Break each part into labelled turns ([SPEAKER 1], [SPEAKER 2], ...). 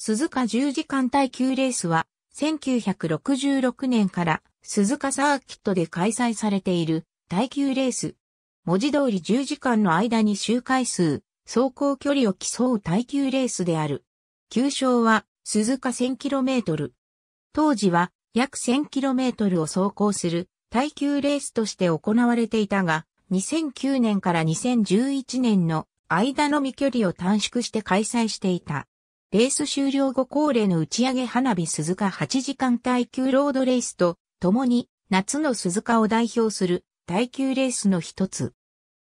[SPEAKER 1] 鈴鹿10時間耐久レースは、1966年から鈴鹿サーキットで開催されている耐久レース。文字通り10時間の間に周回数、走行距離を競う耐久レースである。旧称は鈴鹿 1000km。当時は約 1000km を走行する耐久レースとして行われていたが、2009年から2011年の間のみ距離を短縮して開催していた。レース終了後恒例の打ち上げ花火鈴鹿8時間耐久ロードレースと、共に夏の鈴鹿を代表する耐久レースの一つ。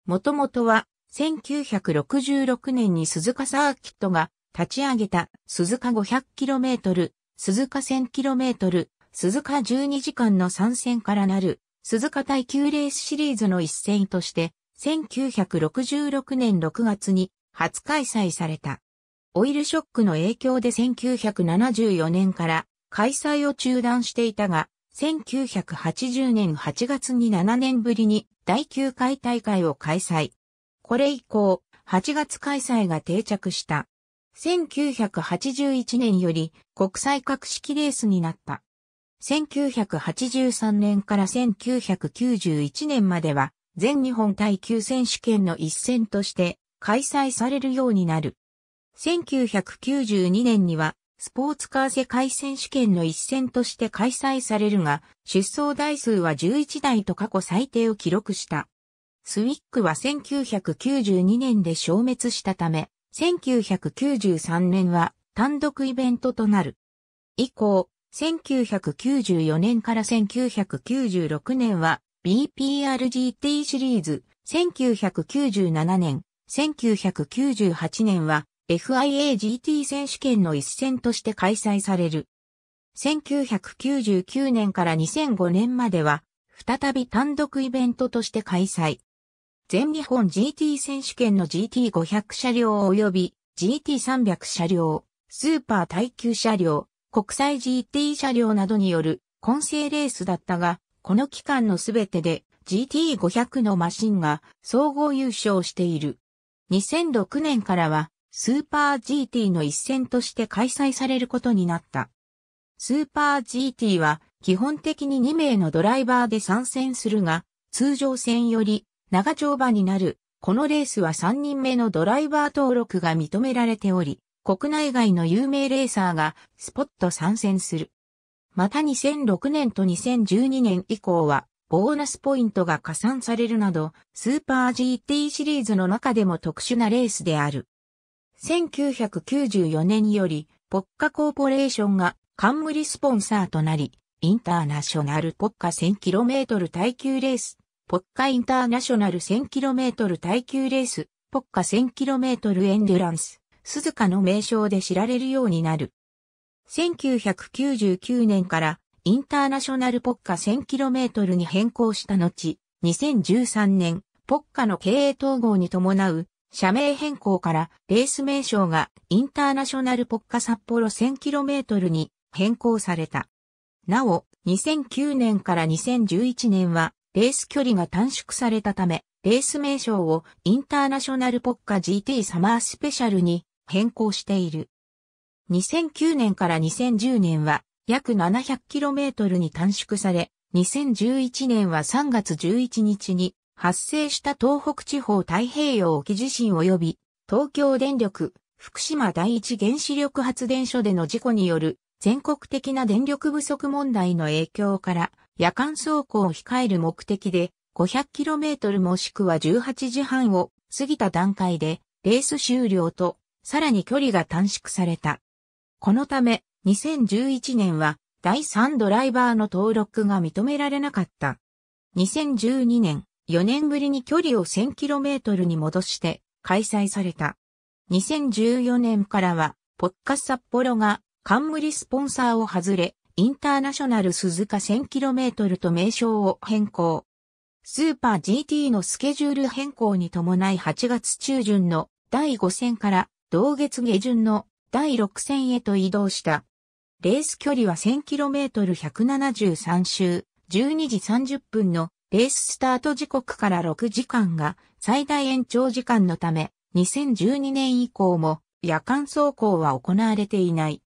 [SPEAKER 1] もともとは1966年に鈴鹿サーキットが立ち上げた鈴鹿 500km、鈴鹿 1000km、鈴鹿12時間の参戦からなる鈴鹿耐久レースシリーズの一戦として1966年6月に初開催された。オイルショックの影響で1974年から開催を中断していたが、1980年8月に7年ぶりに第9回大会を開催。これ以降、8月開催が定着した。1981年より国際格式レースになった。1983年から1991年までは全日本耐久選手権の一戦として開催されるようになる。1992年にはスポーツカー世界選手権の一戦として開催されるが、出走台数は11台と過去最低を記録した。スウィックは1992年で消滅したため、1993年は単独イベントとなる。以降、1994年から1996年は BPRGT シリーズ、1997年、1998年は FIAGT 選手権の一戦として開催される。1999年から2005年までは、再び単独イベントとして開催。全日本 GT 選手権の GT500 車両及び GT300 車両、スーパー耐久車両、国際 GT 車両などによる混成レースだったが、この期間のすべてで GT500 のマシンが総合優勝している。2006年からはスーパー GT の一戦として開催されることになった。スーパー GT は基本的に2名のドライバーで参戦するが、通常戦より長丁場になる。このレースは3人目のドライバー登録が認められており、国内外の有名レーサーがスポット参戦する。また2006年と2012年以降は、ボーナスポイントが加算されるなど、スーパー GT シリーズの中でも特殊なレースである。1994年より、ポッカコーポレーションが冠スポンサーとなり、インターナショナルポッカ 1000km 耐久レース、ポッカインターナショナル 1000km 耐久レース、ポッカ 1000km エンデュランス、鈴鹿の名称で知られるようになる。1999年からインターナショナルポッカ 1000km に変更した後、2013年、ポッカの経営統合に伴う社名変更からレース名称がインターナショナルポッカ札幌 1000km に変更された。なお、2009年から2011年はレース距離が短縮されたため、レース名称をインターナショナルポッカ GT サマースペシャルに変更している。2009年から2010年は約 700km に短縮され、2011年は3月11日に発生した東北地方太平洋沖地震及び東京電力福島第一原子力発電所での事故による全国的な電力不足問題の影響から夜間走行を控える目的で 500km もしくは18時半を過ぎた段階でレース終了とさらに距離が短縮された。このため2011年は第3ドライバーの登録が認められなかった。2012年4年ぶりに距離を 1000km に戻して開催された。2014年からは、ポッカ札幌が冠スポンサーを外れ、インターナショナル鈴鹿 1000km と名称を変更。スーパー GT のスケジュール変更に伴い8月中旬の第5戦から同月下旬の第6戦へと移動した。レース距離は 1000km173 周、12時30分のレーススタート時刻から6時間が最大延長時間のため、2012年以降も夜間走行は行われていない。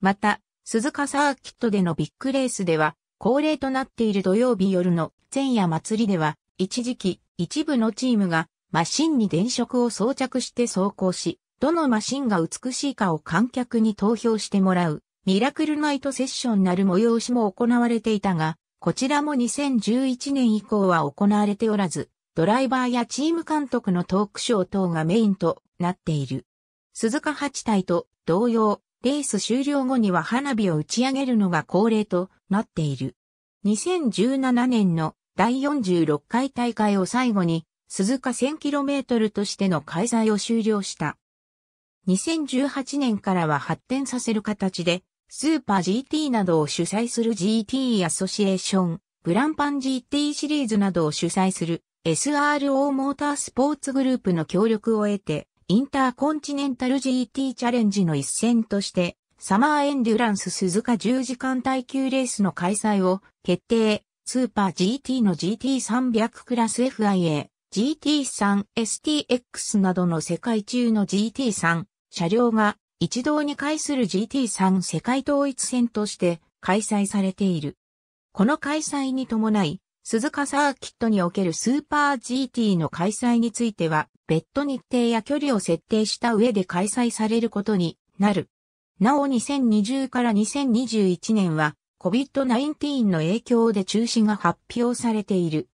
[SPEAKER 1] また、鈴鹿サーキットでのビッグレースでは、恒例となっている土曜日夜の前夜祭りでは、一時期、一部のチームがマシンに電飾を装着して走行し、どのマシンが美しいかを観客に投票してもらう、ミラクルナイトセッションなる催しも行われていたが、こちらも2011年以降は行われておらず、ドライバーやチーム監督のトークショー等がメインとなっている。鈴鹿八体と同様、レース終了後には花火を打ち上げるのが恒例となっている。2017年の第46回大会を最後に、鈴鹿 1000km としての開催を終了した。2018年からは発展させる形で、スーパー GT などを主催する GT アソシエーション、ブランパン GT シリーズなどを主催する SRO モータースポーツグループの協力を得て、インターコンチネンタル GT チャレンジの一戦として、サマーエンデュランス鈴鹿10時間耐久レースの開催を決定。スーパー GT の GT300 クラス FIA、GT3STX などの世界中の GT3 車両が一堂に会する GT3 世界統一戦として開催されている。この開催に伴い、鈴鹿サーキットにおけるスーパー GT の開催については、別途日程や距離を設定した上で開催されることになる。なお2020から2021年は COVID-19 の影響で中止が発表されている。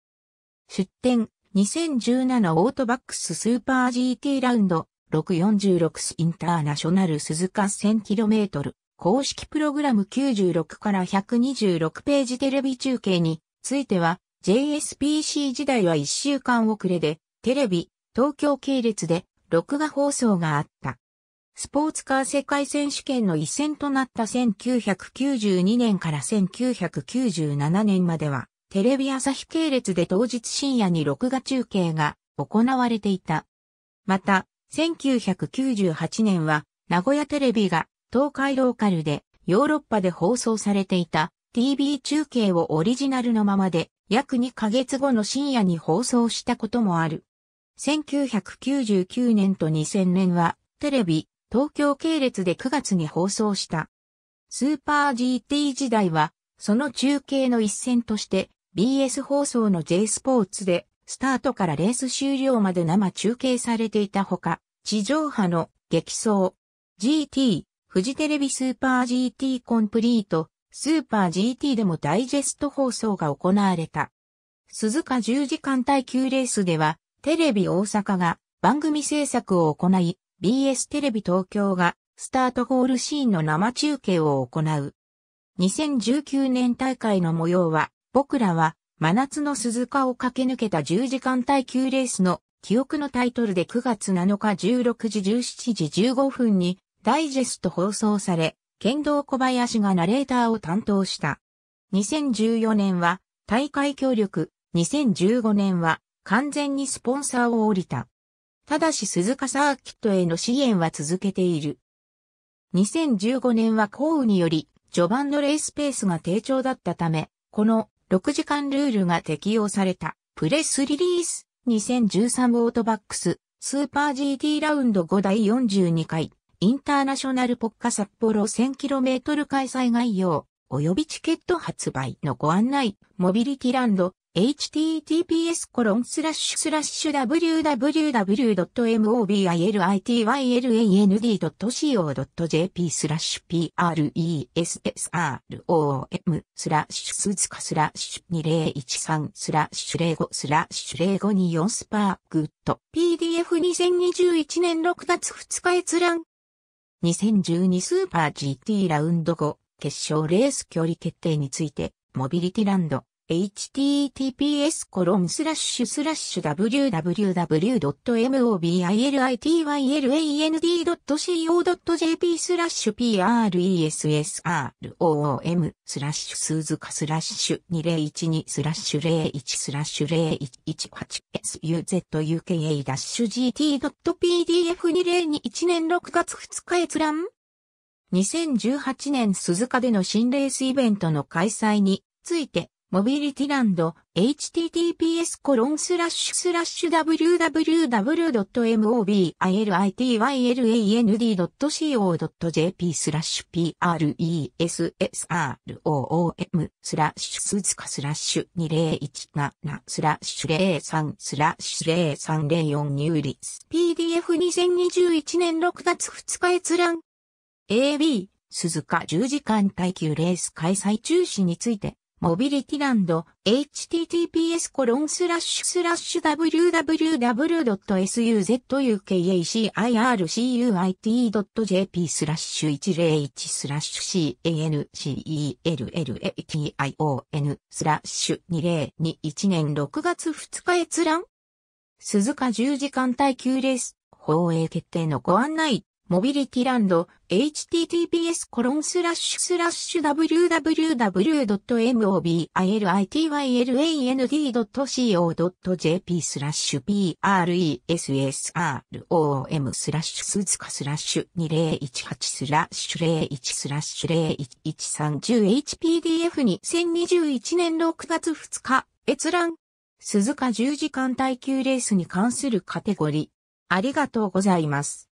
[SPEAKER 1] 出展2017オートバックススーパー GT ラウンド646スインターナショナル鈴鹿 1000km 公式プログラム96から126ページテレビ中継については JSPC 時代は1週間遅れでテレビ東京系列で録画放送があった。スポーツカー世界選手権の一戦となった1992年から1997年まではテレビ朝日系列で当日深夜に録画中継が行われていた。また、1998年は名古屋テレビが東海ローカルでヨーロッパで放送されていた TV 中継をオリジナルのままで約2ヶ月後の深夜に放送したこともある。1999年と2000年はテレビ東京系列で9月に放送した。スーパー GT 時代はその中継の一戦として BS 放送の J スポーツでスタートからレース終了まで生中継されていたほか、地上波の激走、GT、フジテレビスーパー GT コンプリート、スーパー GT でもダイジェスト放送が行われた。鈴鹿10時間耐久レースでは、テレビ大阪が番組制作を行い、BS テレビ東京がスタートホールシーンの生中継を行う。2019年大会の模様は、僕らは真夏の鈴鹿を駆け抜けた10時間耐久レースの記憶のタイトルで9月7日16時17時15分にダイジェスト放送され、剣道小林がナレーターを担当した。2014年は大会協力、2015年は完全にスポンサーを降りた。ただし鈴鹿サーキットへの支援は続けている。2015年は降雨により、序盤のレースペースが低調だったため、この6時間ルールが適用された。プレスリリース2013オートバックススーパー GT ラウンド5第42回インターナショナルポッカ札幌 1000km 開催概要及びチケット発売のご案内モビリティランド https://www.mobility.co.jp p r e s s r o m スラッシュ2013 05 0524スパーグッド PDF2021 年6月2日閲覧2012スーパー GT ラウンド後、決勝レース距離決定についてモビリティランド https コロンスラッシュスラッシュ www.mobilityland.co.jp スラッシュ p r e s r o o m スラッシュ数塚スラッシュ2012スラッシュ01スラッシュ 0118suzuka-gt.pdf2021 年6月2日閲覧2018年鈴鹿での心霊スイベントの開催についてモビリティランド、https コロンスラッシュスラッシュ www.mobilityland.co.jp スラッシュ pressroom スラッシュスズカスラッシュ2017スラッシュ03スラッシュ0304リス PDF2021 年6月2日閲覧 AB 鈴鹿10時間耐久レース開催中止についてモビリティランド、https コロンスラッシュスラッシュ www.suzukacircuit.jp スラッシュ101スラッシュ cancellation スラッシュ2021年6月2日閲覧鈴鹿10時間耐久レース、放映決定のご案内。モビリティランド、https コロンスラッシュスラッシュ w w w m o b i l i t y l a n d c o j p スラッシュ pressrom スラッシュスズカスラッシュ2018スラッシュ01スラッシュ0 1 1 3 0 h p d f 2 0 2 1年6月2日、閲覧。鈴鹿10時間耐久レースに関するカテゴリー。ありがとうございます。